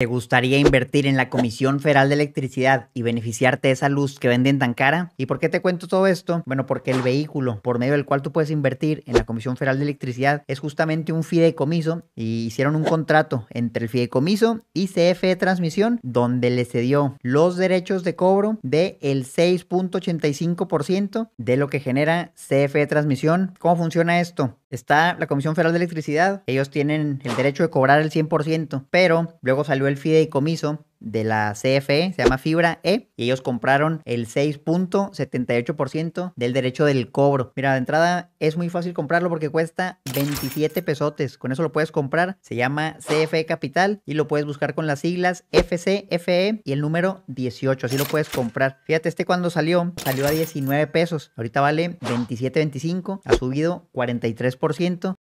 ¿Te gustaría invertir en la Comisión Federal de Electricidad y beneficiarte de esa luz que venden tan cara? ¿Y por qué te cuento todo esto? Bueno, porque el vehículo por medio del cual tú puedes invertir en la Comisión Federal de Electricidad es justamente un fideicomiso y hicieron un contrato entre el fideicomiso y CFE Transmisión donde le cedió los derechos de cobro del 6.85% de lo que genera CFE Transmisión. ¿Cómo funciona esto? Está la Comisión Federal de Electricidad, ellos tienen el derecho de cobrar el 100%, pero luego salió el fideicomiso de la CFE, se llama Fibra E, y ellos compraron el 6.78% del derecho del cobro. Mira, de entrada es muy fácil comprarlo porque cuesta 27 pesotes, con eso lo puedes comprar, se llama CFE Capital y lo puedes buscar con las siglas FCFE y el número 18, así lo puedes comprar. Fíjate, este cuando salió, salió a 19 pesos, ahorita vale 27.25, ha subido 43%,